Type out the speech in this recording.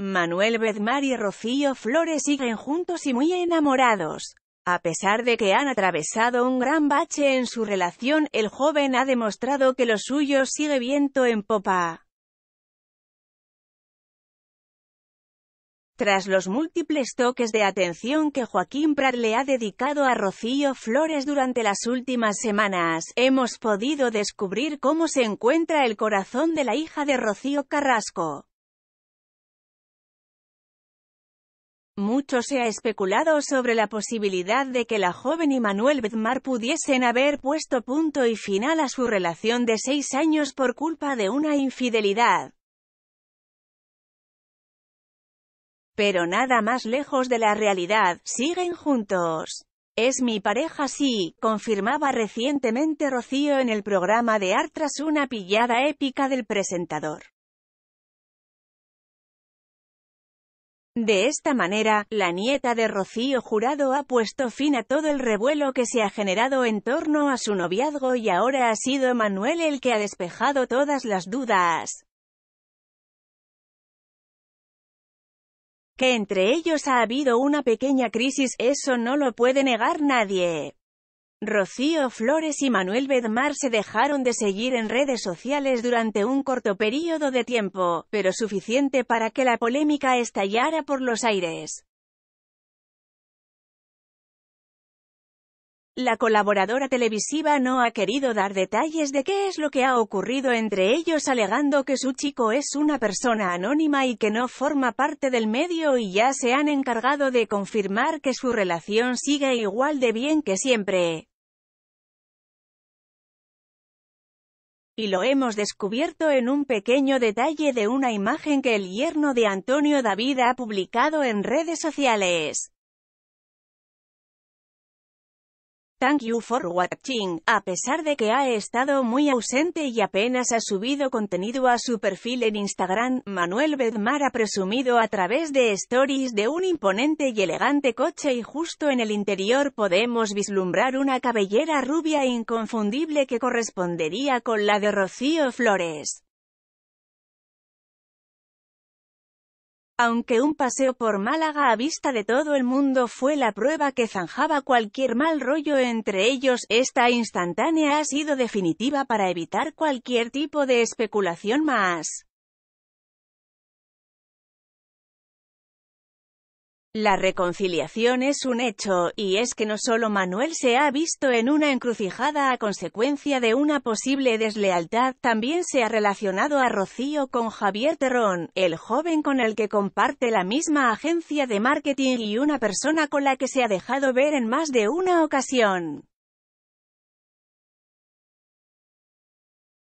Manuel Bedmar y Rocío Flores siguen juntos y muy enamorados. A pesar de que han atravesado un gran bache en su relación, el joven ha demostrado que lo suyo sigue viento en popa. Tras los múltiples toques de atención que Joaquín Prat le ha dedicado a Rocío Flores durante las últimas semanas, hemos podido descubrir cómo se encuentra el corazón de la hija de Rocío Carrasco. Mucho se ha especulado sobre la posibilidad de que la joven y Manuel Bedmar pudiesen haber puesto punto y final a su relación de seis años por culpa de una infidelidad. Pero nada más lejos de la realidad, siguen juntos. Es mi pareja sí, confirmaba recientemente Rocío en el programa de Art tras una pillada épica del presentador. De esta manera, la nieta de Rocío Jurado ha puesto fin a todo el revuelo que se ha generado en torno a su noviazgo y ahora ha sido Manuel el que ha despejado todas las dudas. Que entre ellos ha habido una pequeña crisis, eso no lo puede negar nadie. Rocío Flores y Manuel Bedmar se dejaron de seguir en redes sociales durante un corto período de tiempo, pero suficiente para que la polémica estallara por los aires. La colaboradora televisiva no ha querido dar detalles de qué es lo que ha ocurrido entre ellos alegando que su chico es una persona anónima y que no forma parte del medio y ya se han encargado de confirmar que su relación sigue igual de bien que siempre. Y lo hemos descubierto en un pequeño detalle de una imagen que el yerno de Antonio David ha publicado en redes sociales. Thank you for watching. A pesar de que ha estado muy ausente y apenas ha subido contenido a su perfil en Instagram, Manuel Bedmar ha presumido a través de stories de un imponente y elegante coche y justo en el interior podemos vislumbrar una cabellera rubia e inconfundible que correspondería con la de Rocío Flores. Aunque un paseo por Málaga a vista de todo el mundo fue la prueba que zanjaba cualquier mal rollo entre ellos, esta instantánea ha sido definitiva para evitar cualquier tipo de especulación más. La reconciliación es un hecho, y es que no solo Manuel se ha visto en una encrucijada a consecuencia de una posible deslealtad, también se ha relacionado a Rocío con Javier Terrón, el joven con el que comparte la misma agencia de marketing y una persona con la que se ha dejado ver en más de una ocasión.